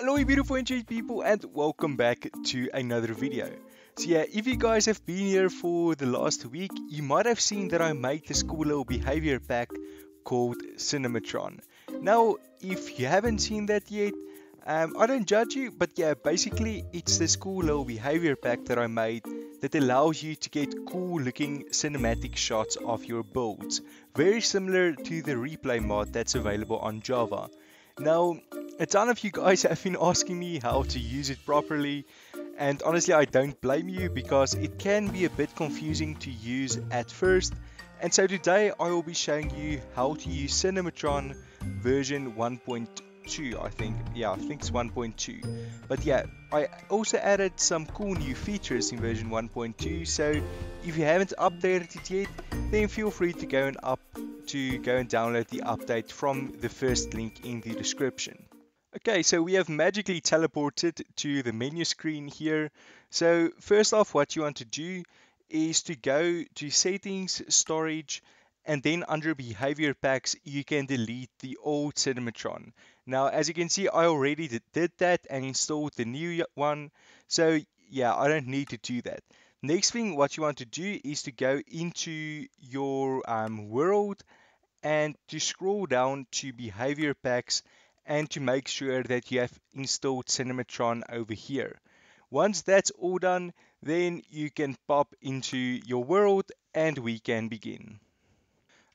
Hello beautiful and people and welcome back to another video. So yeah, if you guys have been here for the last week, you might have seen that I made this cool little behavior pack called Cinematron. Now, if you haven't seen that yet, um, I don't judge you, but yeah, basically it's this cool little behavior pack that I made that allows you to get cool looking cinematic shots of your builds. Very similar to the replay mod that's available on Java. Now, a ton of you guys have been asking me how to use it properly and honestly I don't blame you because it can be a bit confusing to use at first and so today I will be showing you how to use Cinematron version 1.2 I think yeah I think it's 1.2 but yeah I also added some cool new features in version 1.2 so if you haven't updated it yet then feel free to go and up to go and download the update from the first link in the description. Okay, so we have magically teleported to the menu screen here. So first off, what you want to do is to go to settings, storage, and then under behavior packs, you can delete the old Cinematron. Now, as you can see, I already did that and installed the new one. So yeah, I don't need to do that. Next thing, what you want to do is to go into your um, world and to scroll down to behavior packs and to make sure that you have installed Cinematron over here. Once that's all done, then you can pop into your world and we can begin.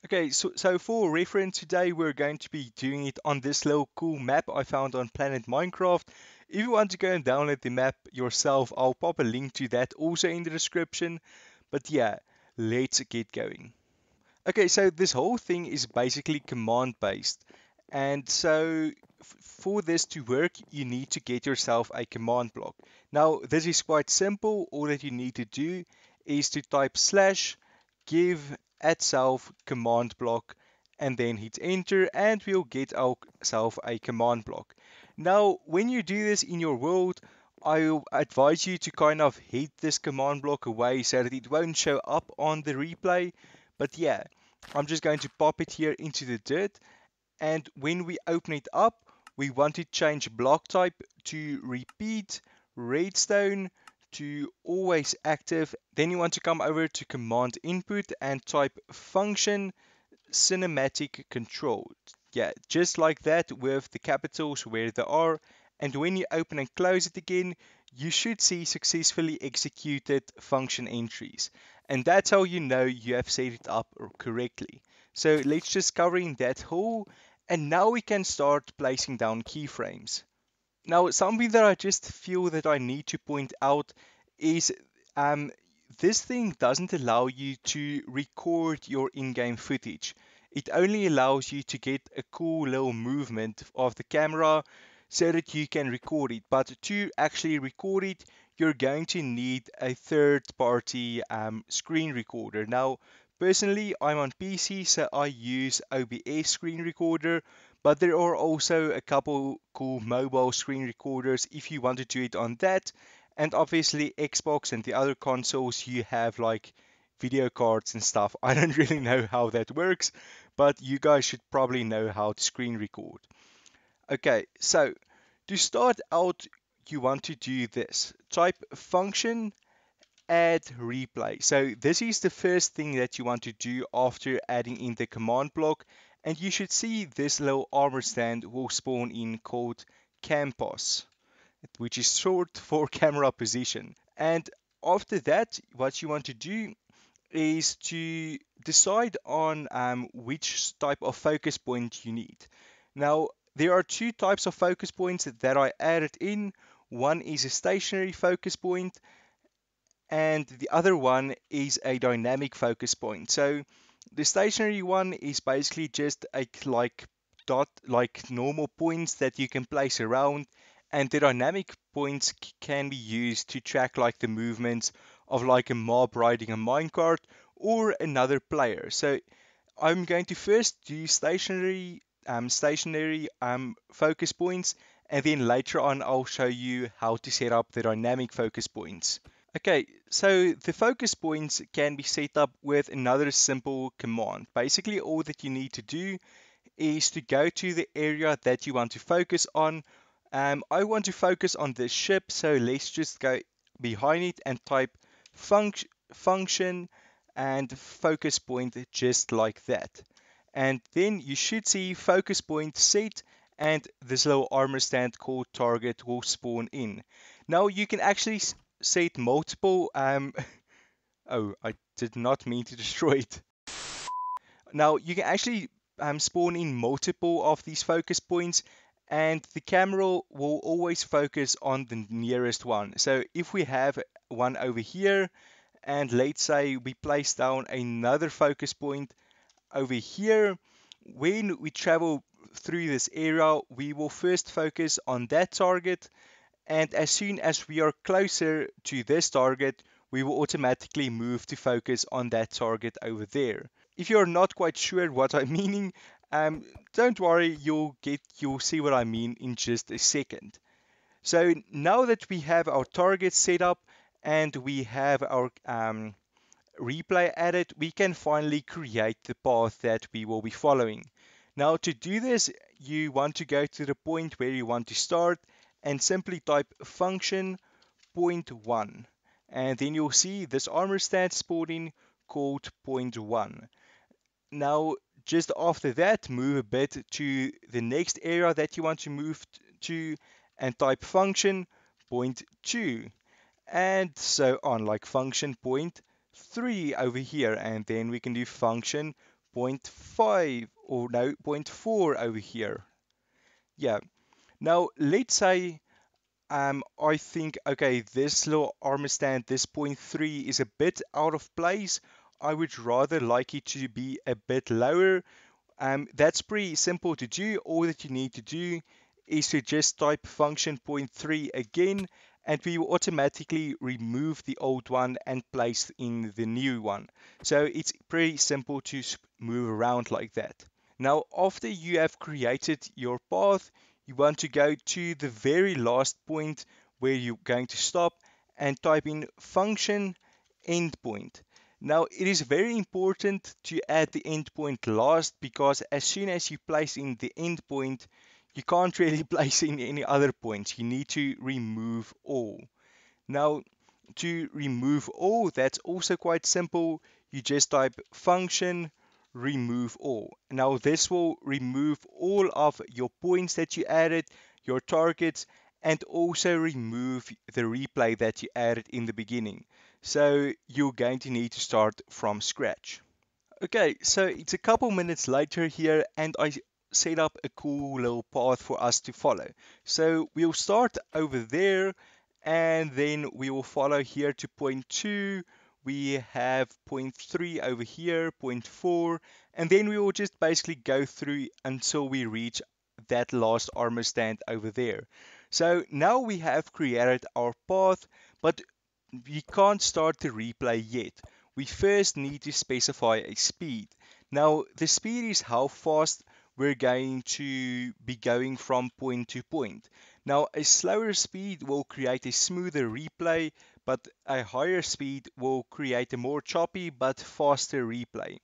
Okay, so, so for reference today, we're going to be doing it on this little cool map I found on Planet Minecraft. If you want to go and download the map yourself, I'll pop a link to that also in the description. But yeah, let's get going. Okay, so this whole thing is basically command based. And so for this to work, you need to get yourself a command block. Now, this is quite simple. All that you need to do is to type slash give at self command block and then hit enter and we'll get ourselves a command block. Now, when you do this in your world, I advise you to kind of hit this command block away so that it won't show up on the replay. But yeah, I'm just going to pop it here into the dirt and when we open it up we want to change block type to repeat redstone to always active then you want to come over to command input and type function cinematic control yeah just like that with the capitals where they are and when you open and close it again, you should see successfully executed function entries. And that's how you know you have set it up correctly. So let's just cover in that whole, and now we can start placing down keyframes. Now, something that I just feel that I need to point out is um, this thing doesn't allow you to record your in-game footage. It only allows you to get a cool little movement of the camera so that you can record it. But to actually record it, you're going to need a third party um, screen recorder. Now, personally, I'm on PC, so I use OBS screen recorder, but there are also a couple cool mobile screen recorders if you want to do it on that. And obviously, Xbox and the other consoles, you have like video cards and stuff. I don't really know how that works, but you guys should probably know how to screen record. Okay, so to start out, you want to do this. Type function add replay. So this is the first thing that you want to do after adding in the command block. And you should see this little armor stand will spawn in called campos, which is short for camera position. And after that, what you want to do is to decide on um, which type of focus point you need. Now, there are two types of focus points that I added in. One is a stationary focus point and the other one is a dynamic focus point. So the stationary one is basically just a like dot like normal points that you can place around and the dynamic points can be used to track like the movements of like a mob riding a minecart or another player. So I'm going to first do stationary um, stationary um, focus points and then later on I'll show you how to set up the dynamic focus points. Okay, so the focus points can be set up with another simple command. Basically all that you need to do is to go to the area that you want to focus on. Um, I want to focus on this ship, so let's just go behind it and type func function and focus point just like that and then you should see focus point set and this little armor stand called target will spawn in. Now you can actually set multiple, um, oh, I did not mean to destroy it. Now you can actually um, spawn in multiple of these focus points and the camera will always focus on the nearest one. So if we have one over here and let's say we place down another focus point, over here, when we travel through this area, we will first focus on that target. And as soon as we are closer to this target, we will automatically move to focus on that target over there. If you're not quite sure what I'm meaning, um, don't worry, you'll get you'll see what I mean in just a second. So now that we have our target set up and we have our um, replay added, we can finally create the path that we will be following. Now to do this, you want to go to the point where you want to start and simply type function point one. And then you'll see this armor stat sporting called point one. Now, just after that, move a bit to the next area that you want to move to and type function point two and so on like function point 3 over here and then we can do function 0.5 or no 0.4 over here. Yeah. Now let's say um, I think, okay, this little armor stand, this point three is a bit out of place. I would rather like it to be a bit lower. Um, that's pretty simple to do. All that you need to do is to just type function point three again and we automatically remove the old one and place in the new one. So it's pretty simple to move around like that. Now, after you have created your path, you want to go to the very last point where you're going to stop and type in function endpoint. Now it is very important to add the endpoint last because as soon as you place in the endpoint, you can't really place in any other points. You need to remove all. Now, to remove all, that's also quite simple. You just type function remove all. Now, this will remove all of your points that you added, your targets, and also remove the replay that you added in the beginning. So you're going to need to start from scratch. Okay, so it's a couple minutes later here and I set up a cool little path for us to follow. So we'll start over there and then we will follow here to point 2. We have point 3 over here, point 4, and then we will just basically go through until we reach that last armor stand over there. So now we have created our path, but we can't start the replay yet. We first need to specify a speed. Now the speed is how fast we're going to be going from point to point. Now, a slower speed will create a smoother replay, but a higher speed will create a more choppy but faster replay.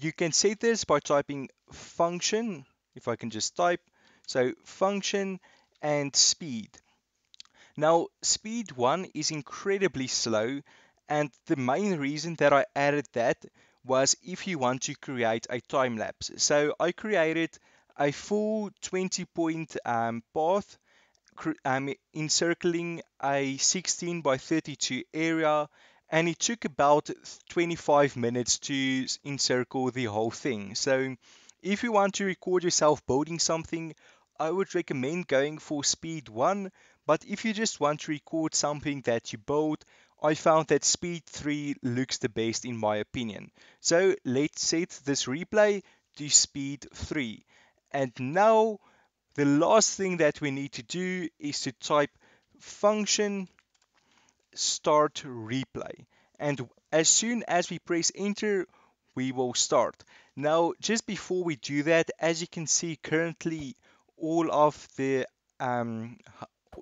You can set this by typing function, if I can just type, so function and speed. Now, speed 1 is incredibly slow, and the main reason that I added that was if you want to create a time lapse. So I created a full 20 point um, path um, encircling a 16 by 32 area and it took about 25 minutes to encircle the whole thing. So if you want to record yourself building something, I would recommend going for speed 1, but if you just want to record something that you built, I found that speed 3 looks the best in my opinion. So let's set this replay to speed 3. And now the last thing that we need to do is to type function start replay. And as soon as we press enter, we will start. Now, just before we do that, as you can see currently, all of the um,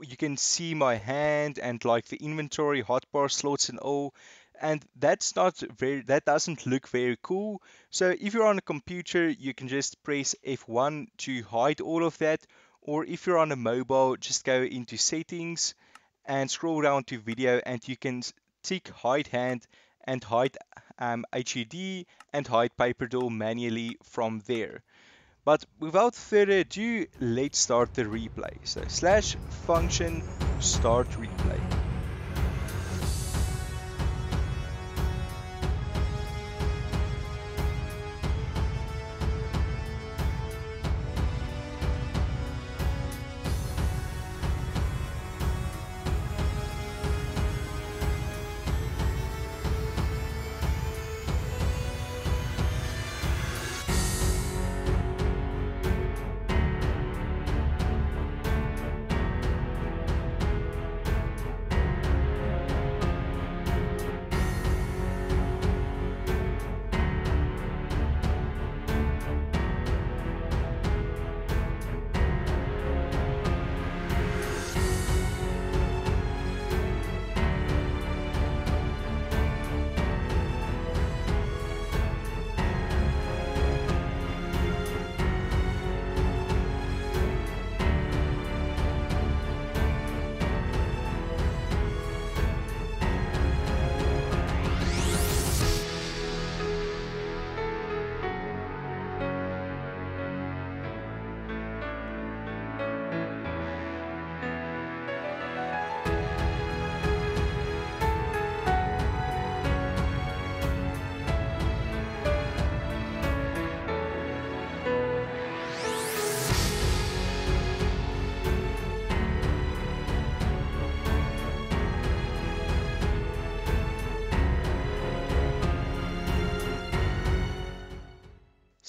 you can see my hand and like the inventory hotbar slots and all and that's not very that doesn't look very cool so if you're on a computer you can just press F1 to hide all of that or if you're on a mobile just go into settings and scroll down to video and you can tick hide hand and hide um, HUD and hide paper doll manually from there but without further ado, let's start the replay. So slash function start replay.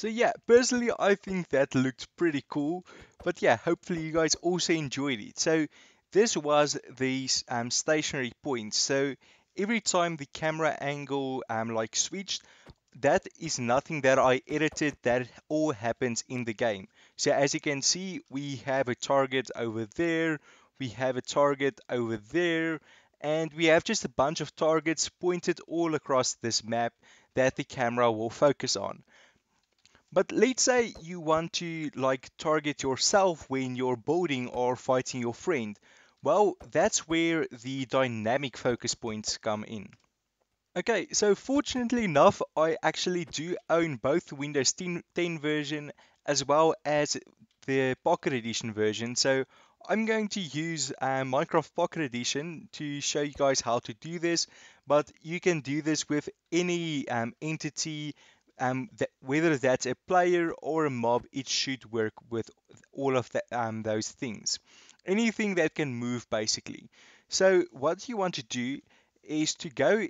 So yeah, personally I think that looked pretty cool. But yeah, hopefully you guys also enjoyed it. So this was the um, stationary point. So every time the camera angle um, like switched, that is nothing that I edited, that all happens in the game. So as you can see, we have a target over there, we have a target over there, and we have just a bunch of targets pointed all across this map that the camera will focus on. But let's say you want to like target yourself when you're boating or fighting your friend. Well, that's where the dynamic focus points come in. Okay, so fortunately enough, I actually do own both Windows 10, 10 version as well as the Pocket Edition version. So I'm going to use uh, Minecraft Pocket Edition to show you guys how to do this, but you can do this with any um, entity um, whether that's a player or a mob, it should work with all of the, um, those things. Anything that can move, basically. So what you want to do is to go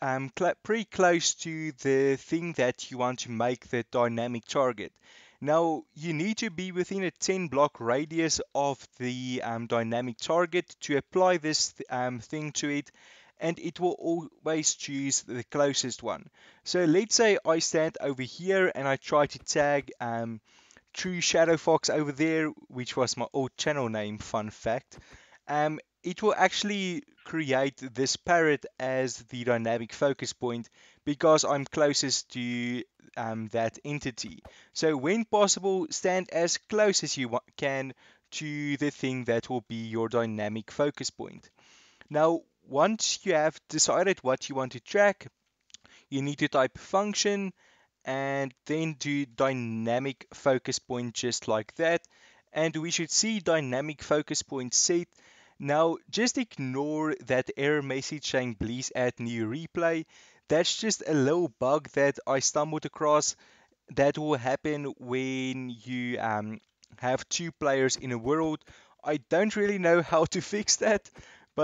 um, cl- pretty close to the thing that you want to make the dynamic target. Now you need to be within a 10 block radius of the um, dynamic target to apply this th- um, thing to it and it will always choose the closest one. So let's say I stand over here and I try to tag um, True Shadow Fox over there, which was my old channel name, fun fact. Um, it will actually create this parrot as the dynamic focus point because I'm closest to um, that entity. So when possible, stand as close as you can to the thing that will be your dynamic focus point. Now, once you have decided what you want to track, you need to type function and then do dynamic focus point just like that. And we should see dynamic focus point set. Now, just ignore that error message saying please add new replay. That's just a little bug that I stumbled across that will happen when you um, have two players in a world. I don't really know how to fix that,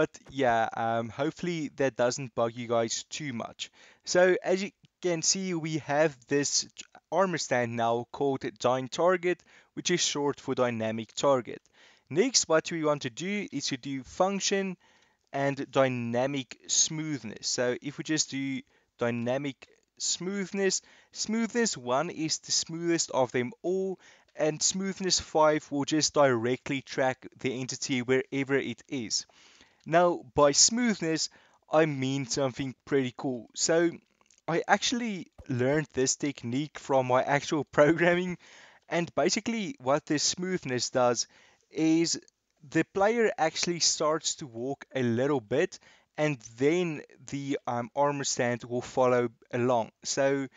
but yeah, um, hopefully that doesn't bug you guys too much. So as you can see, we have this armor stand now called Giant Target, which is short for Dynamic Target. Next, what we want to do is to do function and dynamic smoothness. So if we just do dynamic smoothness, smoothness 1 is the smoothest of them all, and smoothness 5 will just directly track the entity wherever it is. Now, by smoothness, I mean something pretty cool. So, I actually learned this technique from my actual programming, and basically, what this smoothness does is the player actually starts to walk a little bit, and then the um, armor stand will follow along. So,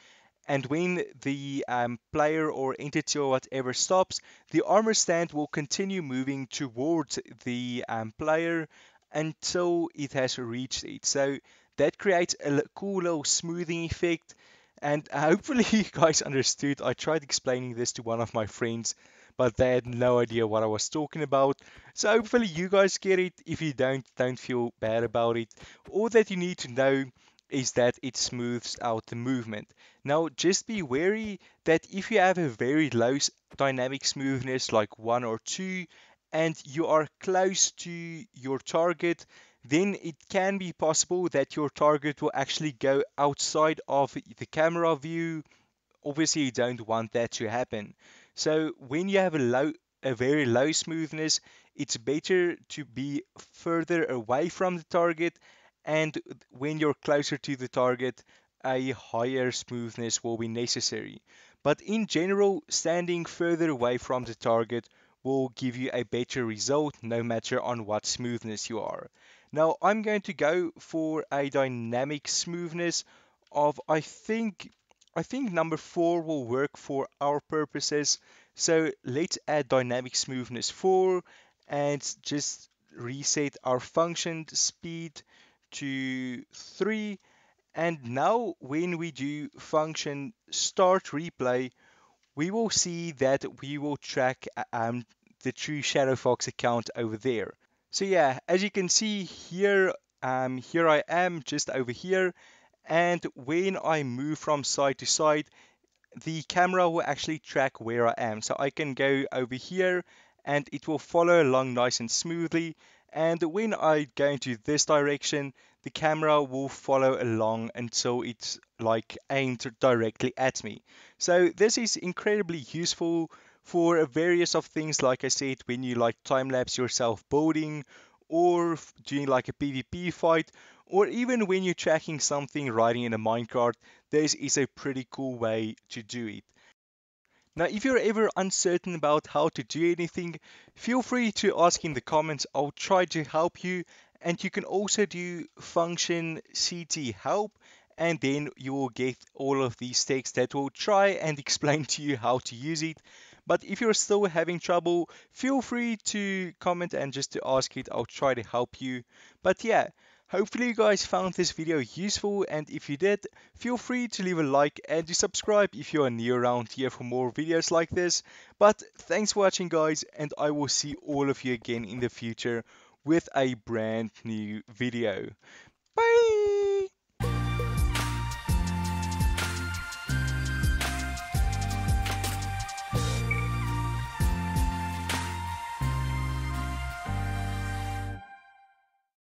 and when the um, player or entity or whatever stops, the armor stand will continue moving towards the um, player until it has reached it. So that creates a cool little smoothing effect. And hopefully you guys understood. I tried explaining this to one of my friends, but they had no idea what I was talking about. So hopefully you guys get it. If you don't, don't feel bad about it. All that you need to know is that it smooths out the movement. Now just be wary that if you have a very low dynamic smoothness like 1 or 2, and you are close to your target, then it can be possible that your target will actually go outside of the camera view. Obviously, you don't want that to happen. So when you have a low, a very low smoothness, it's better to be further away from the target. And when you're closer to the target, a higher smoothness will be necessary. But in general, standing further away from the target will give you a better result no matter on what smoothness you are. Now I'm going to go for a dynamic smoothness of I think I think number 4 will work for our purposes. So let's add dynamic smoothness 4 and just reset our function speed to 3 and now when we do function start replay we will see that we will track uh, um, the true Shadow Fox account over there. So yeah, as you can see here, um, here I am just over here. And when I move from side to side, the camera will actually track where I am. So I can go over here and it will follow along nice and smoothly. And when I go into this direction, the camera will follow along until it's like aimed directly at me. So this is incredibly useful for various of things like I said when you like time lapse yourself building or doing like a PvP fight or even when you're tracking something riding in a minecart this is a pretty cool way to do it. Now, if you're ever uncertain about how to do anything, feel free to ask in the comments. I'll try to help you and you can also do function ct help and then you will get all of these texts that will try and explain to you how to use it. But if you're still having trouble, feel free to comment and just to ask it. I'll try to help you. But yeah, hopefully you guys found this video useful. And if you did, feel free to leave a like and to subscribe if you are new around here for more videos like this. But thanks for watching guys and I will see all of you again in the future with a brand new video. Bye!